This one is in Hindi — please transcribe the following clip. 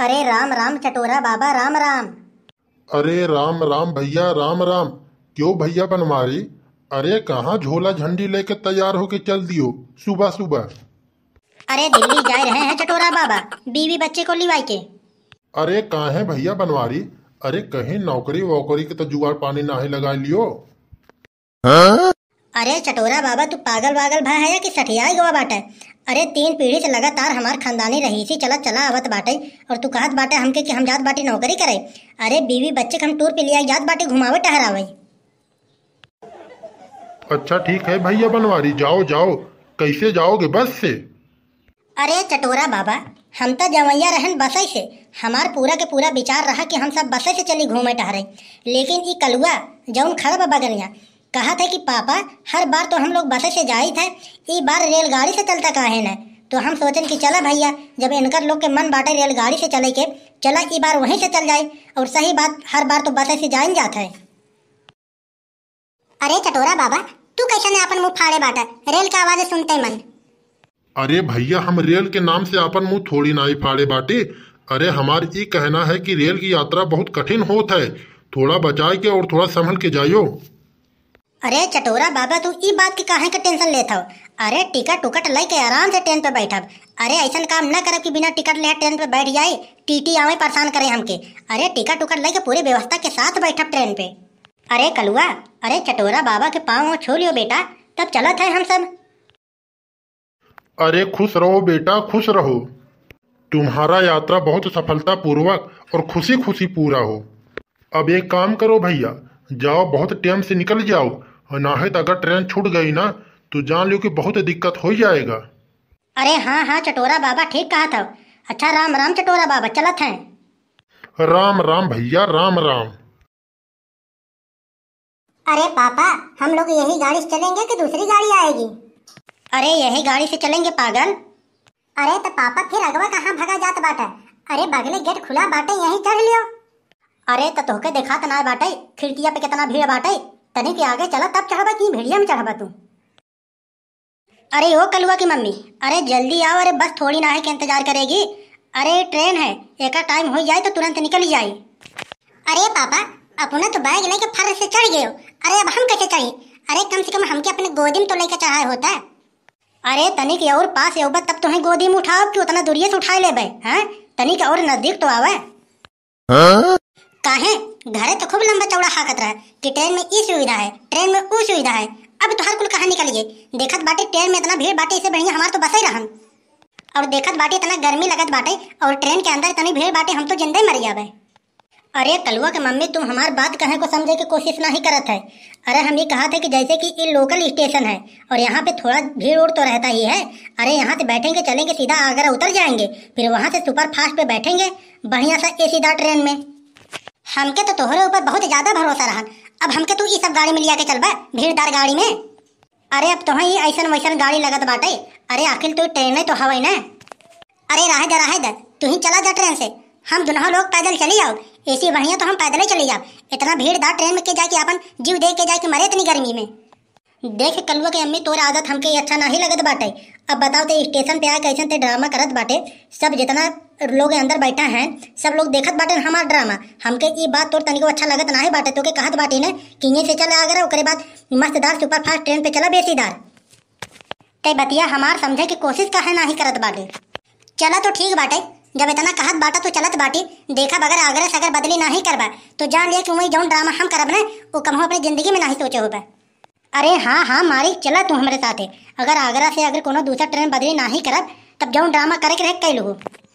अरे राम राम चटोरा बाबा राम राम अरे राम राम भैया राम राम क्यों भैया बनवारी अरे कहाँ झोला झंडी लेके तैयार होके चल दियो सुबह सुबह अरे दिल्ली जा रहे हैं चटोरा बाबा बीवी बच्चे को लिवाई के अरे कहाँ है भैया बनवारी अरे कहीं नौकरी वोकरी के तो जुगाड़ पानी ही लगा लियो हाँ? अरे चटोरा बाबा तू पागल वागल भा है या कि सठिया गवा बाटे अरे तीन पीढ़ी से लगातार हमार खानदानी रही थी चला चला आवत बाटे और तू कहत बाटे हमके कि हम जात बाटे नौकरी करे अरे बीवी बच्चे के हम टूर पे लिया जात बाटे घुमावे टहरावे अच्छा ठीक है भैया बनवारी जाओ जाओ कैसे जाओगे बस से अरे चटोरा बाबा हम तो जवैया रहन बस से हमार पूरा के पूरा विचार रहा कि हम सब बस से चली घूमे टहरे लेकिन ये कलुआ जौन खड़ा बगलिया कहा था कि पापा हर बार तो हम लोग बस से जाए थे इस बार रेलगाड़ी से चलता काहे न तो हम सोचन कि चला भैया जब इनकर लोग के मन बाटे रेलगाड़ी से चले के चला इस बार वहीं से चल जाए और सही बात हर बार तो बस से जान जाता है अरे चटोरा बाबा तू कैसा ने अपन मुंह फाड़े बाटा रेल का आवाज सुनते मन अरे भैया हम रेल के नाम से अपन मुंह थोड़ी ना ही फाड़े बाटे अरे हमार ये कहना है कि रेल की यात्रा बहुत कठिन होत है थोड़ा बचाए के और थोड़ा संभल के जाइयो अरे चटोरा बाबा तू ई बात की कहा का टेंशन लेता हो अरे टिकट टुकट लय के आराम से ट्रेन पे बैठब अरे ऐसा काम ना करब कि बिना टिकट ले ट्रेन पे बैठ जाए टी टी आवे परेशान करे हमके अरे टिकट टुकट लय के पूरे व्यवस्था के साथ बैठब ट्रेन पे अरे कलुआ अरे चटोरा बाबा के पाँव छो लियो बेटा तब चलत है हम सब अरे खुश रहो बेटा खुश रहो तुम्हारा यात्रा बहुत सफलता पूर्वक और खुशी खुशी पूरा हो अब एक काम करो भैया जाओ बहुत टाइम से निकल जाओ और ना नाहित तो अगर ट्रेन छूट गई ना तो जान लियो कि बहुत दिक्कत हो जाएगा अरे हाँ हाँ चटोरा बाबा ठीक कहा था अच्छा राम राम चटोरा बाबा चलत है राम राम भैया राम राम अरे पापा हम लोग यही गाड़ी से चलेंगे कि दूसरी गाड़ी आएगी अरे यही गाड़ी से चलेंगे पागल अरे तो पापा फिर अगवा कहाँ भगा जात बाटे अरे बगले गेट खुला बाटे यही चढ़ लियो अरे तो तोहके देखा तना तो बाटे खिड़किया पे कितना भीड़ बाटे तने के आगे चला तब चढ़बा की भेड़िया में चढ़बा तू अरे ओ कलुआ की मम्मी अरे जल्दी आओ अरे बस थोड़ी ना है के इंतजार करेगी अरे ट्रेन है एक टाइम हो जाए तो तुरंत निकल जाए अरे पापा अपना तो बैग लेके फर्श से चढ़ गए अरे अब हम कैसे चढ़े अरे कम से कम हमके अपने गोदी में तो लेके चढ़ाए होता है अरे तनिक और पास एवबा तब तुम्हें तो गोदी में उठाओ कि उतना दूरी से उठा ले भाई तनिक और नजदीक तो आवा काहे घरे तो खूब लंबा चौड़ा हाकत रहा कि ट्रेन में ई सुविधा है ट्रेन में ऊ सुविधा है अब तो हर कुल कहा निकलिए देखत बाटे ट्रेन में इतना भीड़ बाटे इसे बढ़िया हमारे तो बस ही रहा और देखत बाटे इतना गर्मी लगत बाटे और ट्रेन के अंदर इतनी भीड़ बाटे हम तो जिंदे मर जावे अरे कलुआ के मम्मी तुम हमार बात कहे को समझे की कोशिश ना ही करत है अरे हम ये कहा था कि जैसे कि ये लोकल स्टेशन है और यहाँ पे थोड़ा भीड़ उड़ तो रहता ही है अरे यहाँ से बैठेंगे चलेंगे सीधा आगरा उतर जाएंगे फिर वहाँ से सुपर फास्ट पे बैठेंगे बढ़िया सा ए सीधा ट्रेन में हमके तो तोहरे ऊपर बहुत ज्यादा भरोसा रहा अब हमके तू ये सब गाड़ी में लिया के चलबा भीड़दार गाड़ी में अरे अब तो ही ऐसा वैसा गाड़ी लगत बाटे अरे आखिर तू ट्रेन तो हवे ना अरे राह दर राह दर तू ही चला जा ट्रेन से हम दोनों लोग पैदल चले जाओ ऐसी बढ़िया तो हम पैदल ही चले जाओ इतना भीड़दार ट्रेन में के जाके अपन जीव दे के जाके मरे इतनी गर्मी में देख कलुआ के अम्मी तोर आदत हमके अच्छा नहीं लगत बाटे अब बताओ ते स्टेशन पे आए कैसे ते ड्रामा करत बाटे सब जितना लोग अंदर बैठा हैं सब लोग देखत बाटे हमार ड्रामा हमके ये बात तोर तनिको अच्छा लगत ही बाटे तो के कहत बाटे ने कि ये से चला अगर ओकरे बाद मस्तदार सुपर फास्ट ट्रेन पे चला बेसीदार ते बतिया हमार समझे की कोशिश है ना ही करत बाटे चला तो ठीक बाटे जब इतना कहत बाटा तो चलत बाटी देखा बगैर आगरा से अगर बदली ही करबा तो जान लिया कि वही जो ड्रामा हम करब ना वो कम अपनी जिंदगी में ही सोचे हो अरे हाँ हाँ मालिक चला तू हमारे साथ है अगर आगरा से अगर कोनो दूसरा ट्रेन बदली ना ही करब तब जाऊँ ड्रामा करे के रह कई लोगों